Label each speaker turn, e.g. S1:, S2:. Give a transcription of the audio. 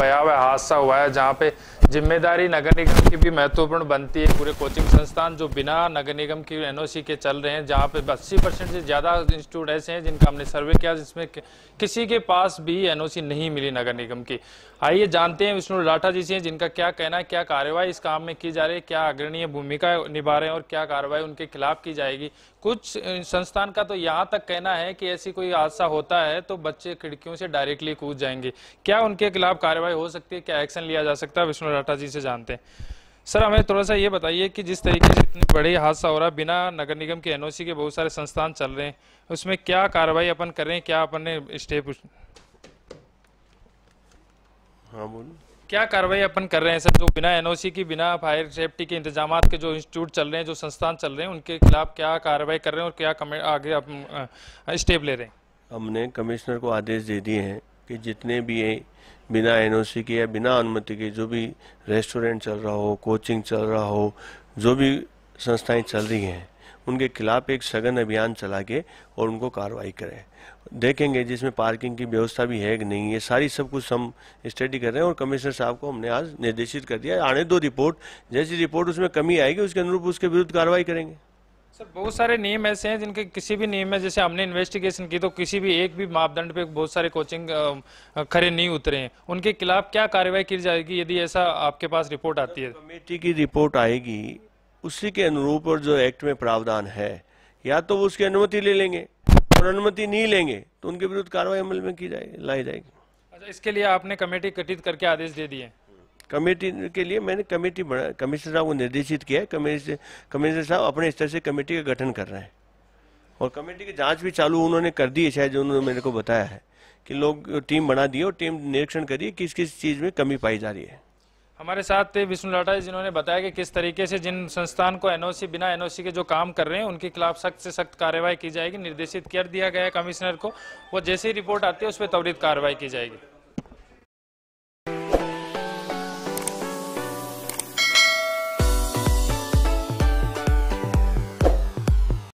S1: भयावह हादसा हुआ है जहाँ पे जिम्मेदारी नगर निगम की भी महत्वपूर्ण बनती है पूरे कोचिंग संस्थान जो बिना नगर निगम की एनओसी के चल रहे हैं जहाँ पे अस्सी परसेंट से ज़्यादा इंस्टीट्यूट ऐसे हैं जिनका हमने सर्वे किया जिसमें किसी के पास भी एनओसी नहीं मिली नगर निगम की आइए जानते हैं विष्णु राठा जी से जिनका क्या कहना है क्या कार्रवाई इस काम में की जा रही है क्या अग्रणीय भूमिका निभा रहे हैं और क्या कार्रवाई उनके खिलाफ की जाएगी कुछ संस्थान का तो यहाँ तक कहना है कि ऐसी कोई हादसा होता है तो बच्चे खिड़कियों से डायरेक्टली कूद जाएंगे क्या उनके खिलाफ कार्रवाई कार्रवाई हो सकती है क्या एक्शन लिया जा सकता है विष्णु राठा जी से जानते हैं सर हमें थोड़ा सा ये बताइए कि जिस तरीके से इतने बड़े हादसा हो रहा है बिना नगर निगम के एनओसी के बहुत सारे संस्थान चल रहे हैं उसमें क्या कार्रवाई अपन करें क्या अपन ने स्टेप हाँ क्या कार्रवाई अपन कर रहे हैं सर जो बिना एनओसी की बिना फायर सेफ्टी के इंतजाम के जो इंस्टीट्यूट चल रहे हैं जो संस्थान चल रहे हैं उनके खिलाफ क्या कार्रवाई कर रहे हैं और क्या आगे आप स्टेप ले रहे हैं
S2: हमने कमिश्नर को आदेश दे दिए हैं कि जितने भी बिना एनओसी के या बिना अनुमति के जो भी रेस्टोरेंट चल रहा हो कोचिंग चल रहा हो जो भी संस्थाएं चल रही हैं उनके खिलाफ एक सघन अभियान चला के और उनको कार्रवाई करें देखेंगे जिसमें पार्किंग की व्यवस्था भी है कि नहीं ये सारी सब कुछ हम स्टडी कर रहे हैं और कमिश्नर साहब को हमने आज निर्देशित कर दिया आने दो रिपोर्ट जैसी रिपोर्ट उसमें कमी आएगी उसके अनुरूप उसके विरुद्ध कार्रवाई करेंगे
S1: सर बहुत सारे नियम ऐसे हैं जिनके किसी भी नियम में जैसे हमने इन्वेस्टिगेशन की तो किसी भी एक भी मापदंड पे बहुत सारे कोचिंग खड़े नहीं उतरे हैं उनके खिलाफ क्या कार्रवाई की जाएगी यदि ऐसा आपके पास रिपोर्ट आती है
S2: कमेटी की रिपोर्ट आएगी उसी के अनुरूप और जो एक्ट में प्रावधान है या तो वो उसकी अनुमति ले लेंगे और अनुमति नहीं लेंगे तो उनके विरुद्ध कार्रवाई अमल में की जाएगी लाई जाएगी
S1: अच्छा इसके लिए आपने कमेटी गठित करके आदेश दे दिए
S2: कमेटी के लिए मैंने कमेटी बना कमिश्नर साहब को निर्देशित किया है कमिश्नर साहब अपने स्तर से कमेटी का गठन कर रहे हैं और कमेटी की जांच भी चालू उन्होंने कर दी है शायद उन्होंने मेरे को बताया है कि लोग टीम बना दी और टीम निरीक्षण करिए किस किस चीज़ में कमी पाई जा रही है
S1: हमारे साथ थे विष्णु लाटा जिन्होंने बताया कि किस तरीके से जिन संस्थान को एनओसी बिना एनओसी के जो काम कर रहे हैं उनके खिलाफ सख्त से सख्त कार्रवाई की जाएगी निर्देशित कर दिया गया कमिश्नर को वो जैसी रिपोर्ट आती है उस पर त्वरित कार्रवाई की जाएगी